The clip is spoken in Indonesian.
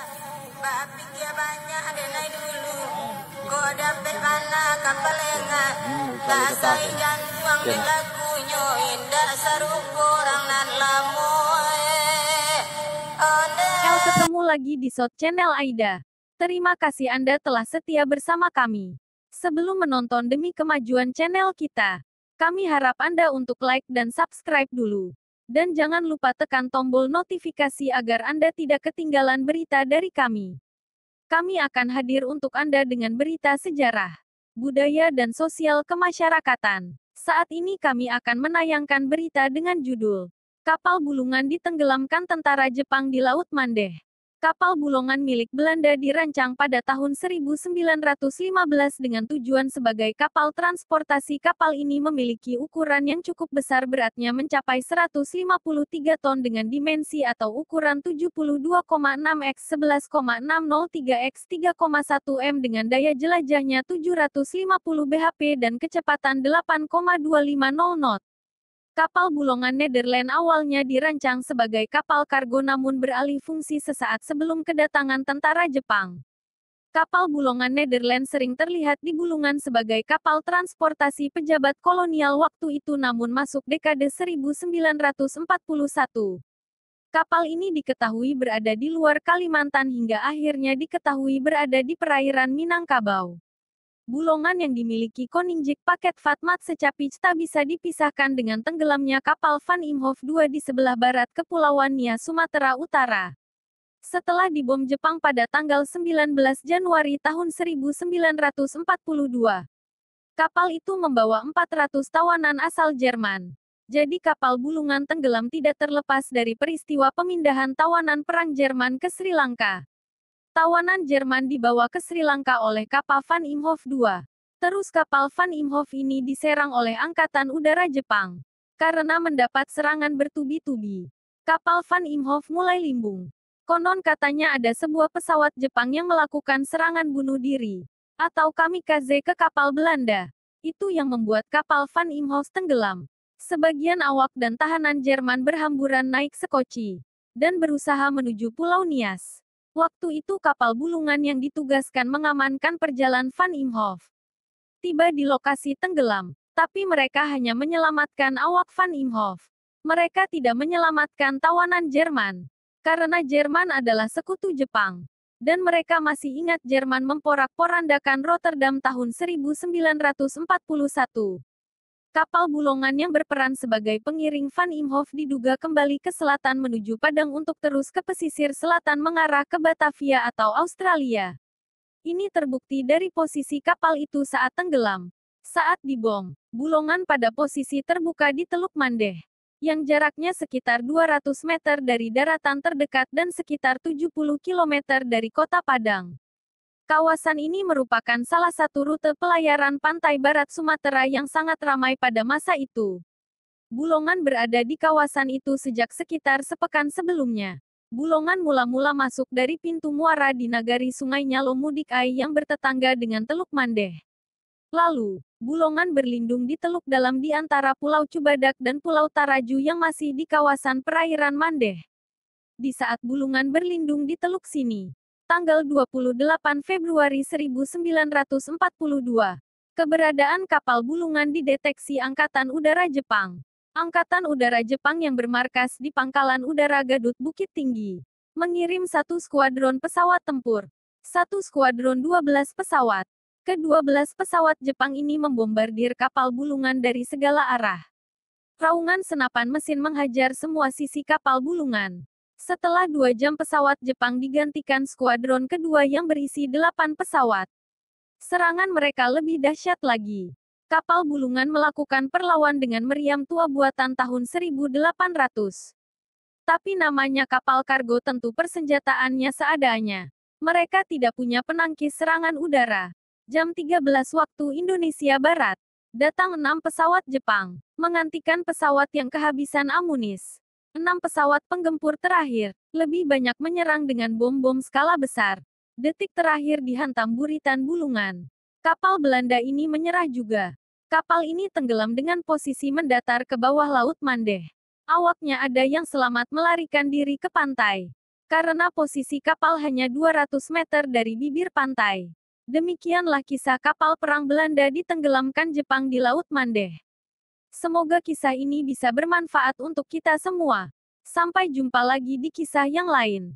Ya El iya. eh. oh, nah. ketemu lagi di Shot Channel Aida. Terima kasih Anda telah setia bersama kami. Sebelum menonton demi kemajuan channel kita, kami harap Anda untuk like dan subscribe dulu. Dan jangan lupa tekan tombol notifikasi agar Anda tidak ketinggalan berita dari kami. Kami akan hadir untuk Anda dengan berita sejarah, budaya dan sosial kemasyarakatan. Saat ini kami akan menayangkan berita dengan judul Kapal Bulungan ditenggelamkan tentara Jepang di Laut Mandeh kapal bulongan milik Belanda dirancang pada tahun 1915 dengan tujuan sebagai kapal transportasi. Kapal ini memiliki ukuran yang cukup besar beratnya mencapai 153 ton dengan dimensi atau ukuran 72,6 x 11,603 x 3,1 m dengan daya jelajahnya 750 bhp dan kecepatan 8,250 knot. Kapal bulongan Nederland awalnya dirancang sebagai kapal kargo namun beralih fungsi sesaat sebelum kedatangan tentara Jepang. Kapal bulongan Nederland sering terlihat di bulungan sebagai kapal transportasi pejabat kolonial waktu itu namun masuk dekade 1941. Kapal ini diketahui berada di luar Kalimantan hingga akhirnya diketahui berada di perairan Minangkabau bulongan yang dimiliki Koningjik paket Fatmat Secapich tak bisa dipisahkan dengan tenggelamnya kapal Van Imhof II di sebelah barat Kepulauan Nia, Sumatera Utara. Setelah dibom Jepang pada tanggal 19 Januari tahun 1942, kapal itu membawa 400 tawanan asal Jerman jadi kapal bulungan tenggelam tidak terlepas dari peristiwa pemindahan tawanan perang Jerman ke Sri Lanka. Tawanan Jerman dibawa ke Sri Lanka oleh kapal Van Imhoff II. Terus kapal Van Imhoff ini diserang oleh Angkatan Udara Jepang. Karena mendapat serangan bertubi-tubi, kapal Van Imhoff mulai limbung. Konon katanya ada sebuah pesawat Jepang yang melakukan serangan bunuh diri, atau kamikaze ke kapal Belanda. Itu yang membuat kapal Van Imhoff tenggelam. Sebagian awak dan tahanan Jerman berhamburan naik sekoci, dan berusaha menuju Pulau Nias. Waktu itu kapal bulungan yang ditugaskan mengamankan perjalanan Van Imhoff tiba di lokasi tenggelam, tapi mereka hanya menyelamatkan awak Van Imhoff. Mereka tidak menyelamatkan tawanan Jerman, karena Jerman adalah sekutu Jepang. Dan mereka masih ingat Jerman memporak-porandakan Rotterdam tahun 1941. Kapal Bulongan yang berperan sebagai pengiring Van Imhoff diduga kembali ke selatan menuju Padang untuk terus ke pesisir selatan mengarah ke Batavia atau Australia. Ini terbukti dari posisi kapal itu saat tenggelam. Saat dibom. Bulongan pada posisi terbuka di Teluk Mandeh yang jaraknya sekitar 200 meter dari daratan terdekat dan sekitar 70 km dari kota Padang. Kawasan ini merupakan salah satu rute pelayaran pantai barat Sumatera yang sangat ramai pada masa itu. Bulongan berada di kawasan itu sejak sekitar sepekan sebelumnya. Bulongan mula-mula masuk dari pintu muara di nagari Sungai Nyalo Mudikai yang bertetangga dengan Teluk Mandeh. Lalu, Bulongan berlindung di teluk dalam di antara Pulau Cubadak dan Pulau Taraju yang masih di kawasan perairan Mandeh. Di saat Bulungan berlindung di teluk sini, tanggal 28 Februari 1942. Keberadaan kapal Bulungan dideteksi Angkatan Udara Jepang. Angkatan Udara Jepang yang bermarkas di Pangkalan Udara Gadut Bukit Tinggi mengirim satu skuadron pesawat tempur, satu skuadron 12 pesawat. ke belas pesawat Jepang ini membombardir kapal Bulungan dari segala arah. Raungan senapan mesin menghajar semua sisi kapal Bulungan. Setelah dua jam pesawat Jepang digantikan skuadron kedua yang berisi delapan pesawat. Serangan mereka lebih dahsyat lagi. Kapal Bulungan melakukan perlawan dengan meriam tua buatan tahun 1800. Tapi namanya kapal kargo tentu persenjataannya seadanya. Mereka tidak punya penangkis serangan udara. Jam 13 waktu Indonesia Barat. Datang enam pesawat Jepang, mengantikan pesawat yang kehabisan amunis. Enam pesawat penggempur terakhir, lebih banyak menyerang dengan bom-bom skala besar. Detik terakhir dihantam buritan bulungan. Kapal Belanda ini menyerah juga. Kapal ini tenggelam dengan posisi mendatar ke bawah Laut Mandeh. Awaknya ada yang selamat melarikan diri ke pantai. Karena posisi kapal hanya 200 meter dari bibir pantai. Demikianlah kisah kapal perang Belanda ditenggelamkan Jepang di Laut Mandeh. Semoga kisah ini bisa bermanfaat untuk kita semua. Sampai jumpa lagi di kisah yang lain.